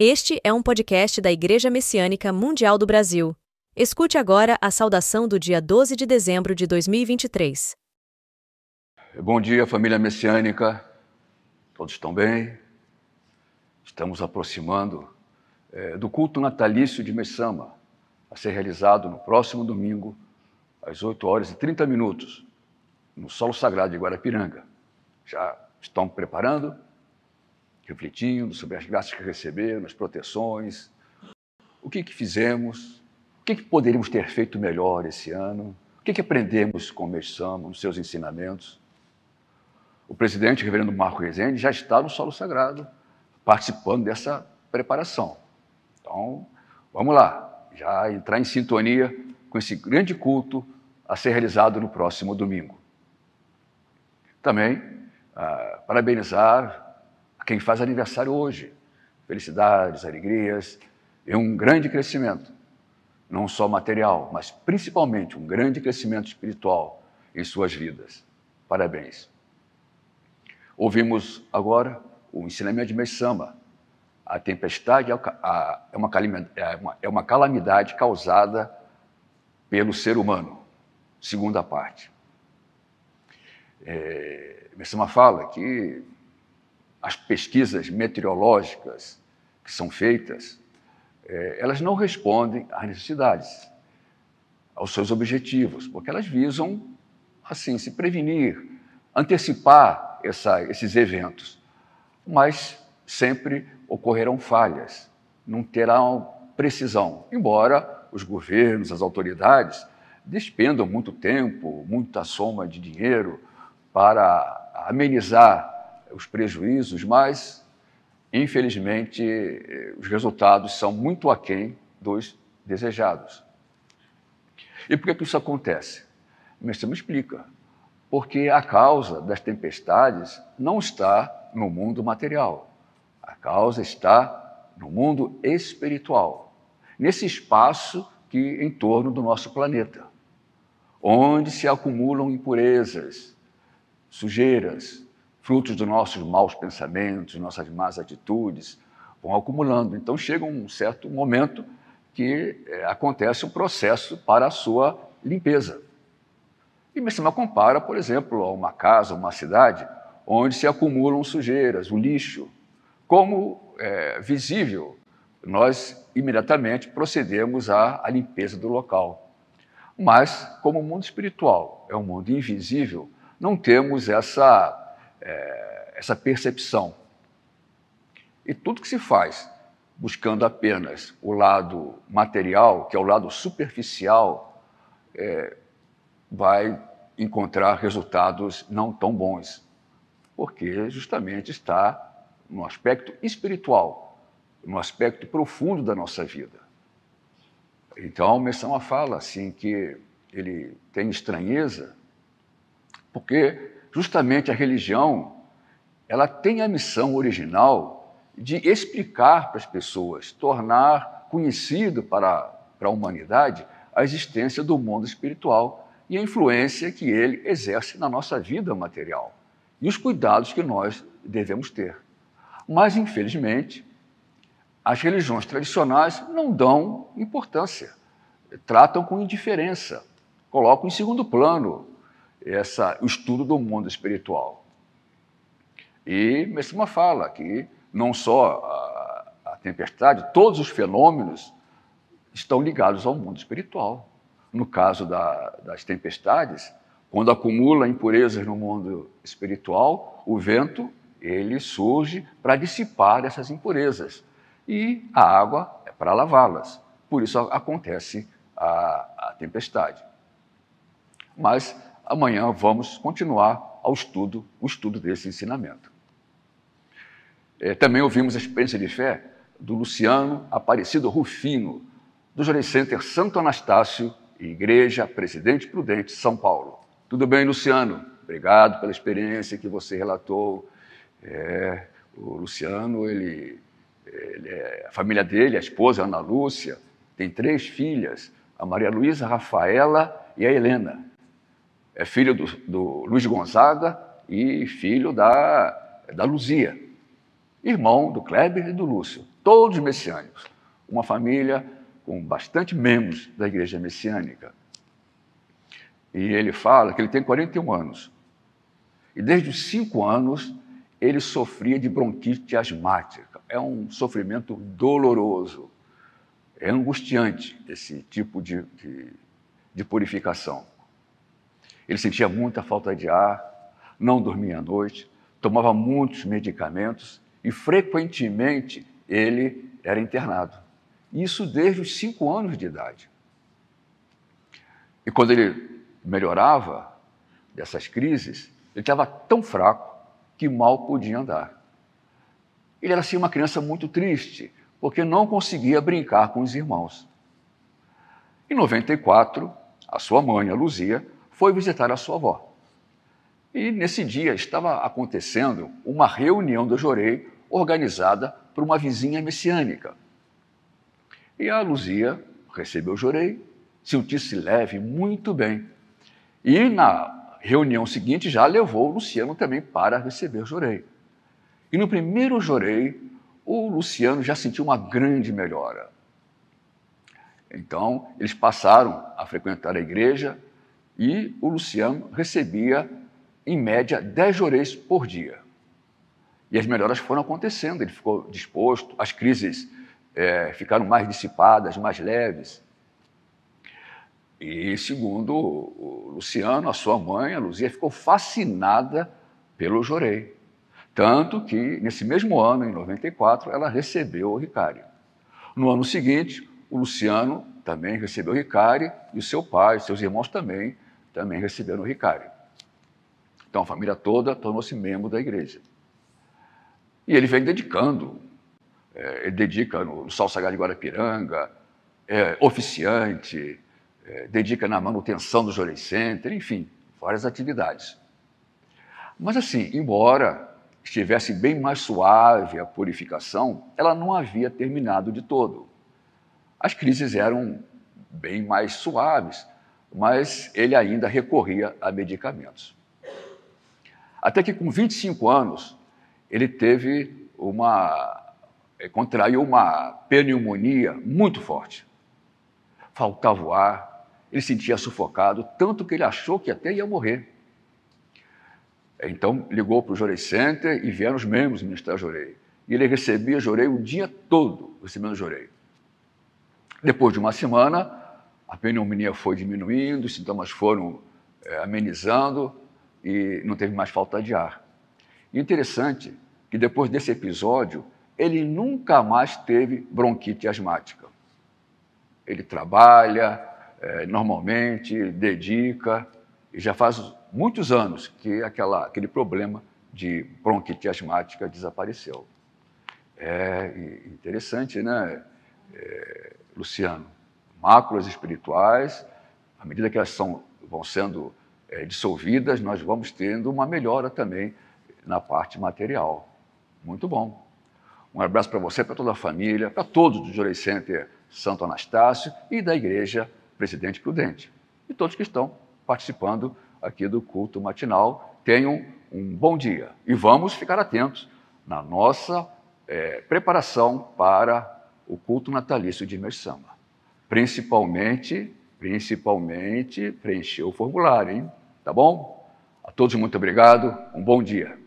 Este é um podcast da Igreja Messiânica Mundial do Brasil. Escute agora a saudação do dia 12 de dezembro de 2023. Bom dia, família messiânica. Todos estão bem? Estamos aproximando é, do culto natalício de Messama, a ser realizado no próximo domingo, às 8 horas e 30 minutos, no solo sagrado de Guarapiranga. Já estão preparando? refletindo sobre as graças que receberam, as proteções, o que, que fizemos, o que, que poderíamos ter feito melhor esse ano, o que, que aprendemos com o Meixama, nos seus ensinamentos. O presidente, reverendo Marco Rezende, já está no solo sagrado, participando dessa preparação. Então, vamos lá, já entrar em sintonia com esse grande culto a ser realizado no próximo domingo. Também, ah, parabenizar quem faz aniversário hoje. Felicidades, alegrias e é um grande crescimento, não só material, mas principalmente um grande crescimento espiritual em suas vidas. Parabéns. Ouvimos agora o ensinamento de Messama. A tempestade é, é, é uma calamidade causada pelo ser humano. Segunda parte. É, Messama fala que as pesquisas meteorológicas que são feitas, é, elas não respondem às necessidades, aos seus objetivos, porque elas visam, assim, se prevenir, antecipar essa, esses eventos. Mas sempre ocorrerão falhas, não terão precisão, embora os governos, as autoridades despendam muito tempo, muita soma de dinheiro para amenizar os prejuízos, mas, infelizmente, os resultados são muito aquém dos desejados. E por que, que isso acontece? O mestre me explica. Porque a causa das tempestades não está no mundo material. A causa está no mundo espiritual, nesse espaço que em torno do nosso planeta, onde se acumulam impurezas, sujeiras, frutos dos nossos maus pensamentos, nossas más atitudes, vão acumulando. Então chega um certo momento que é, acontece um processo para a sua limpeza. E Messima compara, por exemplo, a uma casa, uma cidade, onde se acumulam sujeiras, o lixo. Como é, visível, nós imediatamente procedemos à, à limpeza do local. Mas, como o mundo espiritual é um mundo invisível, não temos essa é, essa percepção. E tudo que se faz buscando apenas o lado material, que é o lado superficial, é, vai encontrar resultados não tão bons, porque justamente está no aspecto espiritual, no aspecto profundo da nossa vida. Então, o Messama fala assim que ele tem estranheza, porque justamente a religião, ela tem a missão original de explicar para as pessoas, tornar conhecido para, para a humanidade a existência do mundo espiritual e a influência que ele exerce na nossa vida material e os cuidados que nós devemos ter. Mas, infelizmente, as religiões tradicionais não dão importância, tratam com indiferença, colocam em segundo plano essa, o estudo do mundo espiritual. E Messima fala que não só a, a tempestade, todos os fenômenos estão ligados ao mundo espiritual. No caso da, das tempestades, quando acumula impurezas no mundo espiritual, o vento ele surge para dissipar essas impurezas e a água é para lavá-las. Por isso acontece a, a tempestade. Mas amanhã vamos continuar ao estudo, o estudo desse ensinamento. É, também ouvimos a experiência de fé do Luciano Aparecido Rufino, do Jornal Center Santo Anastácio, Igreja Presidente Prudente, São Paulo. Tudo bem, Luciano? Obrigado pela experiência que você relatou. É, o Luciano, ele, ele é, a família dele, a esposa Ana Lúcia, tem três filhas, a Maria Luísa, a Rafaela e a Helena é filho do, do Luiz Gonzaga e filho da, da Luzia, irmão do Kleber e do Lúcio, todos messiânicos. Uma família com bastante membros da igreja messiânica. E ele fala que ele tem 41 anos. E desde os 5 anos ele sofria de bronquite asmática. É um sofrimento doloroso. É angustiante esse tipo de, de, de purificação. Ele sentia muita falta de ar, não dormia à noite, tomava muitos medicamentos e frequentemente ele era internado. Isso desde os cinco anos de idade. E quando ele melhorava dessas crises, ele estava tão fraco que mal podia andar. Ele era assim uma criança muito triste, porque não conseguia brincar com os irmãos. Em 94, a sua mãe, a Luzia, foi visitar a sua avó. E nesse dia estava acontecendo uma reunião do Jorei organizada por uma vizinha messiânica. E a Luzia recebeu o Jorei, sentiu-se leve, muito bem. E na reunião seguinte já levou o Luciano também para receber o Jorei. E no primeiro Jorei, o Luciano já sentiu uma grande melhora. Então, eles passaram a frequentar a igreja, e o Luciano recebia, em média, 10 joreis por dia. E as melhoras foram acontecendo, ele ficou disposto, as crises é, ficaram mais dissipadas, mais leves. E, segundo o Luciano, a sua mãe, a Luzia, ficou fascinada pelo Jorei. Tanto que, nesse mesmo ano, em 94, ela recebeu o Ricari. No ano seguinte, o Luciano também recebeu o Ricari e o seu pai, seus irmãos também também receberam o Ricário. Então a família toda tornou-se membro da igreja. E ele vem dedicando, é, ele dedica no, no Salsagar de Guarapiranga, é, oficiante, é, dedica na manutenção do Jolei Center, enfim, várias atividades. Mas assim, embora estivesse bem mais suave a purificação, ela não havia terminado de todo. As crises eram bem mais suaves, mas ele ainda recorria a medicamentos. Até que com 25 anos, ele teve uma é, contraiu uma pneumonia muito forte. Faltava ar, ele sentia sufocado, tanto que ele achou que até ia morrer. Então ligou para o Jorei Center e vieram os membros Ministério Jorei. E ele recebia Jorei o dia todo, recebendo Jorei. Depois de uma semana, a pneumonia foi diminuindo, os sintomas foram é, amenizando e não teve mais falta de ar. Interessante que depois desse episódio, ele nunca mais teve bronquite asmática. Ele trabalha é, normalmente, dedica, e já faz muitos anos que aquela, aquele problema de bronquite asmática desapareceu. É interessante, né, é, Luciano? máculas espirituais, à medida que elas são, vão sendo é, dissolvidas, nós vamos tendo uma melhora também na parte material. Muito bom. Um abraço para você, para toda a família, para todos do Jurei Center Santo Anastácio e da Igreja Presidente Prudente. E todos que estão participando aqui do culto matinal, tenham um bom dia. E vamos ficar atentos na nossa é, preparação para o culto natalício de Mês Principalmente, principalmente preencher o formulário, hein? Tá bom? A todos muito obrigado, um bom dia.